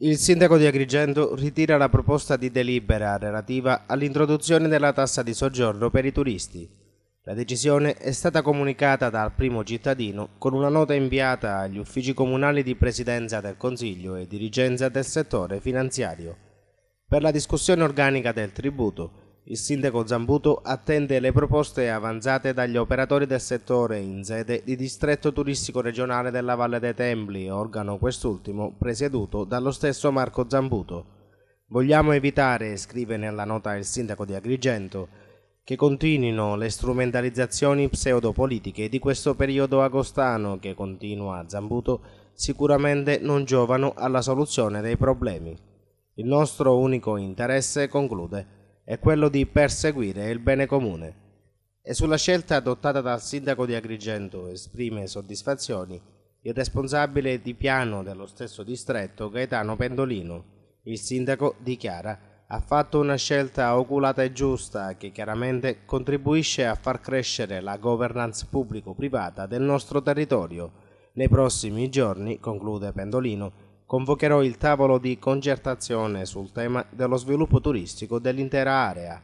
Il sindaco di Agrigento ritira la proposta di delibera relativa all'introduzione della tassa di soggiorno per i turisti. La decisione è stata comunicata dal primo cittadino con una nota inviata agli uffici comunali di presidenza del Consiglio e dirigenza del settore finanziario. Per la discussione organica del tributo il sindaco Zambuto attende le proposte avanzate dagli operatori del settore in sede di distretto turistico regionale della Valle dei Templi, organo quest'ultimo presieduto dallo stesso Marco Zambuto. Vogliamo evitare, scrive nella nota il sindaco di Agrigento, che continuino le strumentalizzazioni pseudopolitiche di questo periodo agostano che, continua a Zambuto, sicuramente non giovano alla soluzione dei problemi. Il nostro unico interesse, conclude, è quello di perseguire il bene comune e sulla scelta adottata dal sindaco di Agrigento esprime soddisfazioni il responsabile di piano dello stesso distretto Gaetano Pendolino. Il sindaco dichiara ha fatto una scelta oculata e giusta che chiaramente contribuisce a far crescere la governance pubblico-privata del nostro territorio. Nei prossimi giorni, conclude Pendolino, convocherò il tavolo di concertazione sul tema dello sviluppo turistico dell'intera area